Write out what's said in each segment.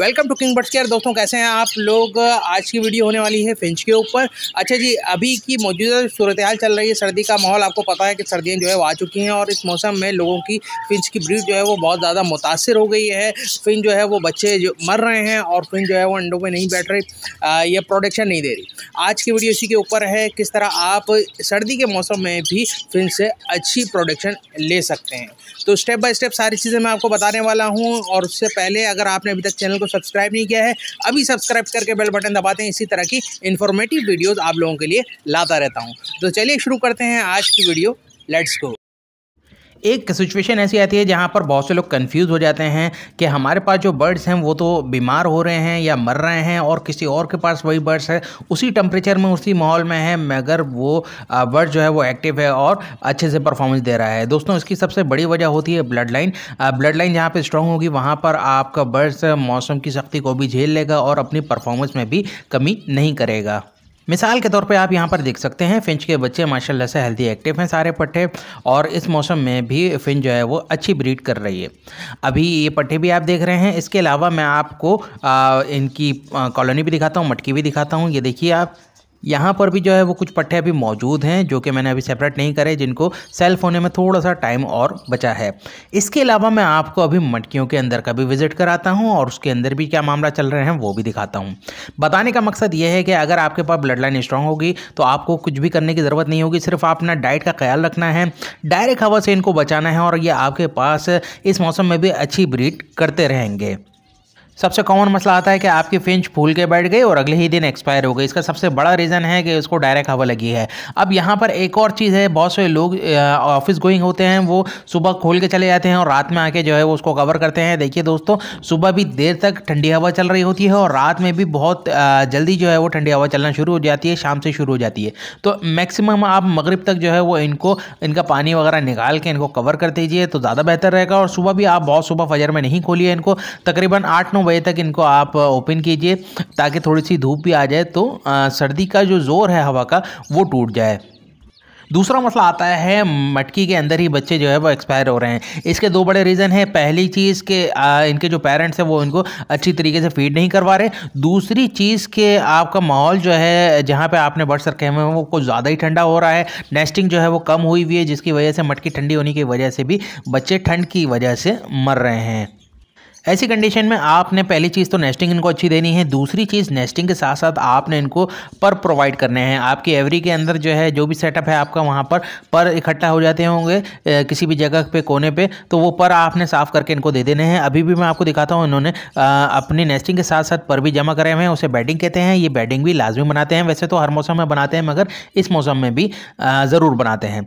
welcome to king butts care दोस्तों कैसे हैं आप लोग आज की वीडियो होने वाली है फिंच के ऊपर अच्छा जी अभी की मौजूदा सूरत हाल चल रही है सर्दी का माहौल आपको पता है कि सर्दियाँ जो है वो आ चुकी हैं और इस मौसम में लोगों की फिंच की ब्रीड जो है वो बहुत ज़्यादा मुतासर हो गई है फिन जो है वो बच्चे जो मर रहे हैं और फिन जो है वो अंडों में नहीं बैठ रही ये प्रोडक्शन नहीं दे रही आज की वीडियो इसी के ऊपर है किस तरह आप सर्दी के मौसम में भी फिन से अच्छी प्रोडक्शन ले सकते हैं तो स्टेप बाय स्टेप सारी चीज़ें मैं आपको बताने वाला हूँ और उससे पहले अगर आपने अभी तक चैनल को सब्सक्राइब नहीं किया है अभी सब्सक्राइब करके बेल बटन दबाते हैं इसी तरह की इन्फॉर्मेटिव वीडियोज़ आप लोगों के लिए लाता रहता हूँ तो चलिए शुरू करते हैं आज की वीडियो लेट्स गो एक सिचुएशन ऐसी आती है जहाँ पर बहुत से लोग कंफ्यूज हो जाते हैं कि हमारे पास जो बर्ड्स हैं वो तो बीमार हो रहे हैं या मर रहे हैं और किसी और के पास वही बर्ड्स है उसी टेम्परेचर में उसी माहौल में है मगर वो बर्ड जो है वो एक्टिव है और अच्छे से परफॉर्मेंस दे रहा है दोस्तों इसकी सबसे बड़ी वजह होती है ब्लड लाइन ब्लड लाइन जहाँ पर स्ट्रॉन्ग होगी वहाँ पर आपका बर्ड्स मौसम की सख्ती को भी झेल लेगा और अपनी परफॉर्मेंस में भी कमी नहीं करेगा मिसाल के तौर पे आप यहाँ पर देख सकते हैं फिंच के बच्चे माशाल्लाह से हेल्दी एक्टिव हैं सारे पट्टे और इस मौसम में भी फिंच जो है वो अच्छी ब्रीड कर रही है अभी ये पट्टे भी आप देख रहे हैं इसके अलावा मैं आपको आ, इनकी कॉलोनी भी दिखाता हूँ मटकी भी दिखाता हूँ ये देखिए आप यहाँ पर भी जो है वो कुछ पट्टे अभी मौजूद हैं जो कि मैंने अभी सेपरेट नहीं करे जिनको सेल्फ होने में थोड़ा सा टाइम और बचा है इसके अलावा मैं आपको अभी मटकियों के अंदर का भी विजिट कराता हूँ और उसके अंदर भी क्या मामला चल रहे हैं वो भी दिखाता हूँ बताने का मकसद ये है कि अगर आपके पास ब्लड लाइन स्ट्रांग होगी तो आपको कुछ भी करने की ज़रूरत नहीं होगी सिर्फ अपना डाइट का ख्याल रखना है डायरेक्ट हवा से इनको बचाना है और ये आपके पास इस मौसम में भी अच्छी ब्रीड करते रहेंगे सबसे कॉमन मसला आता है कि आपकी फिंच फूल के बैठ गई और अगले ही दिन एक्सपायर हो गई इसका सबसे बड़ा रीज़न है कि उसको डायरेक्ट हवा लगी है अब यहाँ पर एक और चीज़ है बहुत से लोग ऑफिस गोइंग होते हैं वो सुबह खोल के चले जाते हैं और रात में आके जो है वो उसको कवर करते हैं देखिए दोस्तों सुबह भी देर तक ठंडी हवा चल रही होती है और रात में भी बहुत जल्दी जो है वो ठंडी हवा चलना शुरू हो जाती है शाम से शुरू हो जाती है तो मैक्सिमम आप मगरब तक जो है वो इनको इनका पानी वगैरह निकाल के इनको कवर कर दीजिए तो ज़्यादा बेहतर रहेगा और सुबह भी आप बहुत सुबह फजर में नहीं खोलिए इनको तकरीबन आठ नौ नौ बजे तक इनको आप ओपन कीजिए ताकि थोड़ी सी धूप भी आ जाए तो सर्दी का जो ज़ोर है हवा का वो टूट जाए दूसरा मसला आता है मटकी के अंदर ही बच्चे जो है वो एक्सपायर हो रहे हैं इसके दो बड़े रीज़न हैं पहली चीज़ के आ, इनके जो पेरेंट्स हैं वो इनको अच्छी तरीके से फीड नहीं करवा रहे दूसरी चीज़ के आपका माहौल जो है जहाँ पे आपने बर्ड्स रखे हुए हैं वो कुछ ज़्यादा ही ठंडा हो रहा है नेस्टिंग जो है वो कम हुई हुई है जिसकी वजह से मटकी ठंडी होने की वजह से भी बच्चे ठंड की वजह से मर रहे हैं ऐसी कंडीशन में आपने पहली चीज़ तो नेस्टिंग इनको अच्छी देनी है दूसरी चीज़ नेस्टिंग के साथ साथ आपने इनको पर प्रोवाइड करने हैं आपकी एवरी के अंदर जो है जो भी सेटअप है आपका वहाँ पर पर इकट्ठा हो जाते होंगे किसी भी जगह पे कोने पे तो वो पर आपने साफ़ करके इनको दे देने हैं अभी भी मैं आपको दिखाता हूँ इन्होंने अपनी नेस्टिंग के साथ साथ पर भी जमा करे हुए हैं उसे बैडिंग कहते हैं ये बैडिंग भी लाजमी बनाते हैं वैसे तो हर मौसम में बनाते हैं मगर इस मौसम में भी ज़रूर बनाते हैं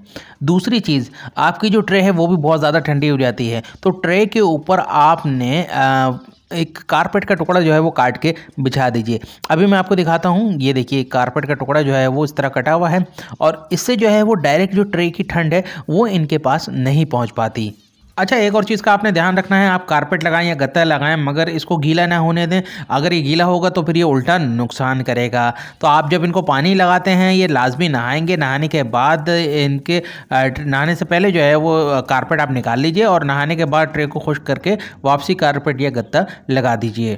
दूसरी चीज़ आपकी जो ट्रे है वो भी बहुत ज़्यादा ठंडी हो जाती है तो ट्रे के ऊपर आपने एक कारपेट का टुकड़ा जो है वो काट के बिछा दीजिए अभी मैं आपको दिखाता हूँ ये देखिए कारपेट का टुकड़ा जो है वो इस तरह कटा हुआ है और इससे जो है वो डायरेक्ट जो ट्रे की ठंड है वो इनके पास नहीं पहुँच पाती अच्छा एक और चीज़ का आपने ध्यान रखना है आप कारपेट लगाएं या गत्ता लगाएं मगर इसको गीला ना होने दें अगर ये गीला होगा तो फिर ये उल्टा नुकसान करेगा तो आप जब इनको पानी लगाते हैं ये लाजमी नहाएंगे नहाने के बाद इनके नहाने से पहले जो है वो कारपेट आप निकाल लीजिए और नहाने के बाद ट्रे को खुश करके वापसी कारपेट या गत्ता लगा दीजिए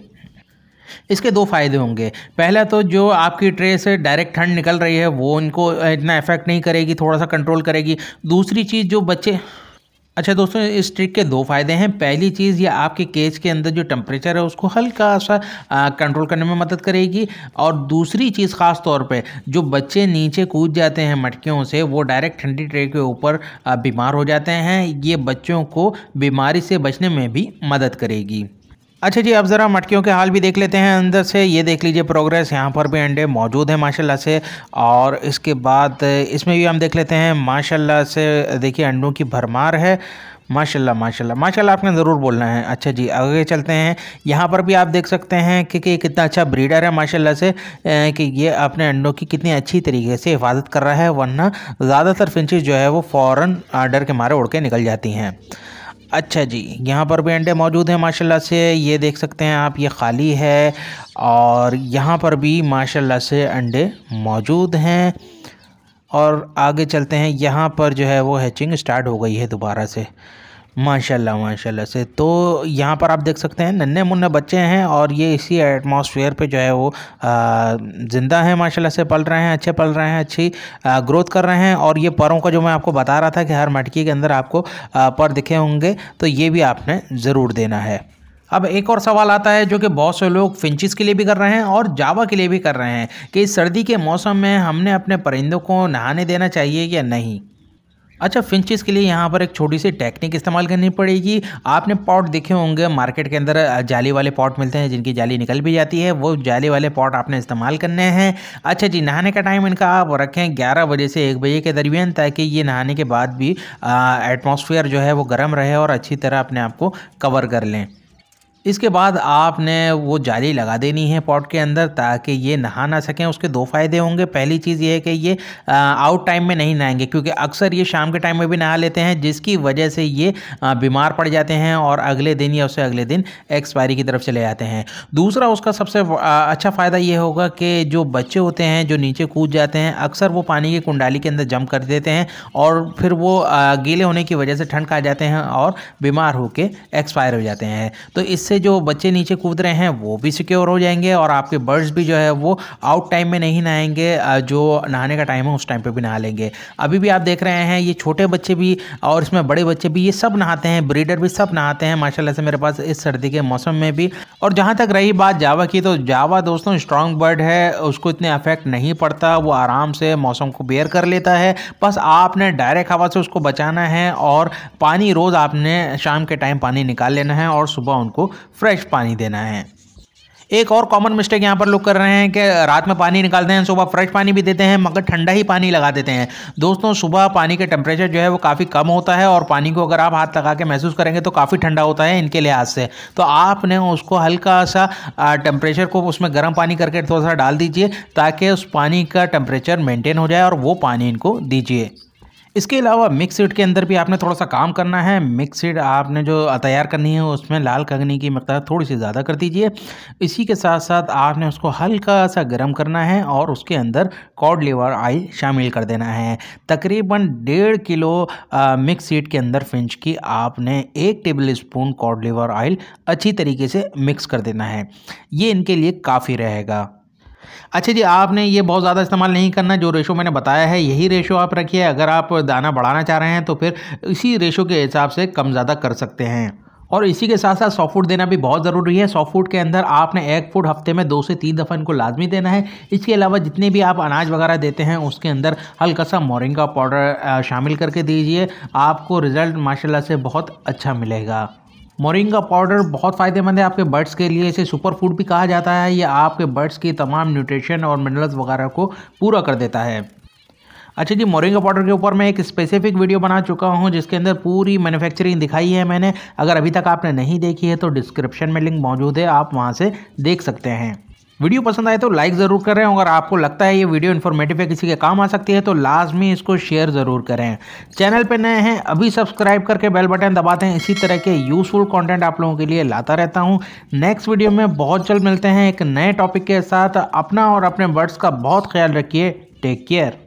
इसके दो फायदे होंगे पहला तो जो आपकी ट्रे से डायरेक्ट ठंड निकल रही है वो इनको इतना इफेक्ट नहीं करेगी थोड़ा सा कंट्रोल करेगी दूसरी चीज़ जो बच्चे अच्छा दोस्तों इस ट्रिक के दो फ़ायदे हैं पहली चीज़ ये आपके केज के अंदर जो टेम्परेचर है उसको हल्का सा कंट्रोल करने में मदद करेगी और दूसरी चीज़ ख़ास तौर पे जो बच्चे नीचे कूद जाते हैं मटकियों से वो डायरेक्ट ठंडी ट्रे के ऊपर बीमार हो जाते हैं ये बच्चों को बीमारी से बचने में भी मदद करेगी अच्छा जी अब ज़रा मटकियों के हाल भी देख लेते हैं अंदर से ये देख लीजिए प्रोग्रेस यहाँ पर भी अंडे मौजूद हैं माशाल्लाह से और इसके बाद इसमें भी हम देख लेते हैं माशाल्लाह से देखिए अंडों की भरमार है माशाल्लाह माशाल्लाह माशाल्लाह आपने ज़रूर बोलना है अच्छा जी आगे चलते हैं यहाँ पर भी आप देख सकते हैं कि, कि कितना अच्छा ब्रीडर है माशाल्लाह से कि ये अपने अंडों की कितनी अच्छी तरीके से हिफाजत कर रहा है वरना ज़्यादातर फिंचज़ जो है वो फ़ौरन आर्डर के मारे उड़ के निकल जाती हैं अच्छा जी यहाँ पर भी अंडे मौजूद हैं माशाल्लाह से ये देख सकते हैं आप ये खाली है और यहाँ पर भी माशाल्लाह से अंडे मौजूद हैं और आगे चलते हैं यहाँ पर जो है वो हैचिंग स्टार्ट हो गई है दोबारा से माशाल्लाह माशाल्लाह से तो यहाँ पर आप देख सकते हैं नन्हे मुन्ने बच्चे हैं और ये इसी एटमॉस्फेयर पे जो है वो ज़िंदा हैं माशाल्लाह से पल रहे हैं अच्छे पल रहे हैं अच्छी ग्रोथ कर रहे हैं और ये परों का जो मैं आपको बता रहा था कि हर मटकी के अंदर आपको पर दिखे होंगे तो ये भी आपने ज़रूर देना है अब एक और सवाल आता है जो कि बहुत से लोग फिंचिस के लिए भी कर रहे हैं और जावा के लिए भी कर रहे हैं कि इस सर्दी के मौसम में हमने अपने परिंदों को नहाने देना चाहिए या नहीं अच्छा फिंचेस के लिए यहाँ पर एक छोटी सी टेक्निक इस्तेमाल करनी पड़ेगी आपने पॉट देखे होंगे मार्केट के अंदर जाली वाले पॉट मिलते हैं जिनकी जाली निकल भी जाती है वो जाली वाले पॉट आपने इस्तेमाल करने हैं अच्छा जी नहाने का टाइम इनका आप रखें ग्यारह बजे से एक बजे के दरमियान ताकि ये नहाने के बाद भी एटमोसफियर जो है वो गर्म रहे और अच्छी तरह अपने आप को कवर कर लें इसके बाद आपने वो जाली लगा देनी है पॉट के अंदर ताकि ये नहा ना सकें उसके दो फ़ायदे होंगे पहली चीज़ ये है कि ये आउट टाइम में नहीं नहाएंगे क्योंकि अक्सर ये शाम के टाइम में भी नहा लेते हैं जिसकी वजह से ये बीमार पड़ जाते हैं और अगले दिन या उससे अगले दिन एक्सपायरी की तरफ चले जाते हैं दूसरा उसका सबसे अच्छा फ़ायदा ये होगा कि जो बच्चे होते हैं जो नीचे कूद जाते हैं अक्सर वो पानी की कुंडाली के अंदर जम कर देते हैं और फिर वो गीले होने की वजह से ठंड खा जाते हैं और बीमार होकर एक्सपायर हो जाते हैं तो इससे जो बच्चे नीचे कूद रहे हैं वो भी सिक्योर हो जाएंगे और आपके बर्ड्स भी जो है वो आउट टाइम में नहीं नहाएंगे जो नहाने का टाइम है उस टाइम पर भी नहा लेंगे अभी भी आप देख रहे हैं ये छोटे बच्चे भी और इसमें बड़े बच्चे भी ये सब नहाते हैं ब्रीडर भी सब नहाते हैं माशाला से मेरे पास इस सर्दी के मौसम में भी और जहाँ तक रही बात जावा की तो जावा दोस्तों स्ट्रांग बर्ड है उसको इतने अफेक्ट नहीं पड़ता वो आराम से मौसम को बेयर कर लेता है बस आपने डायरेक्ट हवा से उसको बचाना है और पानी रोज़ आपने शाम के टाइम पानी निकाल लेना है और सुबह उनको फ्रेश पानी देना है एक और कॉमन मिस्टेक यहाँ पर लोग कर रहे हैं कि रात में पानी निकालते हैं सुबह फ्रेश पानी भी देते हैं मगर ठंडा ही पानी लगा देते हैं दोस्तों सुबह पानी का टेम्परेचर जो है वो काफ़ी कम होता है और पानी को अगर आप हाथ लगा के महसूस करेंगे तो काफ़ी ठंडा होता है इनके लिहाज से तो आपने उसको हल्का सा टेम्परेचर को उसमें गर्म पानी करके थोड़ा सा डाल दीजिए ताकि उस पानी का टेम्परेचर मेनटेन हो जाए और वो पानी इनको दीजिए इसके अलावा मिक्स सीड के अंदर भी आपने थोड़ा सा काम करना है मिक्स सीड आपने जो तैयार करनी है उसमें लाल कंगनी की मकदार थोड़ी सी ज़्यादा कर दीजिए इसी के साथ साथ आपने उसको हल्का सा गर्म करना है और उसके अंदर कॉड लिवर ऑयल शामिल कर देना है तकरीबन डेढ़ किलो मिक्स सीड के अंदर फिंच की आपने एक tablespoon cod liver oil अच्छी तरीके से मिक्स कर देना है ये इनके लिए काफ़ी रहेगा अच्छा जी आपने ये बहुत ज़्यादा इस्तेमाल नहीं करना जो रेशो मैंने बताया है यही रेशो आप रखिए अगर आप दाना बढ़ाना चाह रहे हैं तो फिर इसी रेशो के हिसाब से कम ज़्यादा कर सकते हैं और इसी के साथ साथ सॉफ्ट फूड देना भी बहुत ज़रूरी है सॉफ्ट फूड के अंदर आपने एक फूड हफ्ते में दो से तीन दफ़ा इनको लाजमी देना है इसके अलावा जितने भी आप अनाज वगैरह देते हैं उसके अंदर हल्का सा मोरिंगा पाउडर शामिल करके दीजिए आपको रिज़ल्ट माशाल्लाह से बहुत अच्छा मिलेगा मोरिंगा पाउडर बहुत फ़ायदेमंद है आपके बर्ड्स के लिए इसे सुपर फूड भी कहा जाता है ये आपके बर्ड्स की तमाम न्यूट्रिशन और मिनरल्स वगैरह को पूरा कर देता है अच्छा जी मोरिंगा पाउडर के ऊपर मैं एक स्पेसिफिक वीडियो बना चुका हूँ जिसके अंदर पूरी मैन्युफैक्चरिंग दिखाई है मैंने अगर अभी तक आपने नहीं देखी है तो डिस्क्रिप्शन में लिंक मौजूद है आप वहाँ से देख सकते हैं वीडियो पसंद आए तो लाइक ज़रूर करें अगर आपको लगता है ये वीडियो इन्फॉर्मेटिव है किसी के काम आ सकती है तो लाजमी इसको शेयर ज़रूर करें चैनल पर नए हैं अभी सब्सक्राइब करके बेल बटन दबाते हैं इसी तरह के यूज़फुल कंटेंट आप लोगों के लिए लाता रहता हूँ नेक्स्ट वीडियो में बहुत जल्द मिलते हैं एक नए टॉपिक के साथ अपना और अपने वर्ड्स का बहुत ख्याल रखिए टेक केयर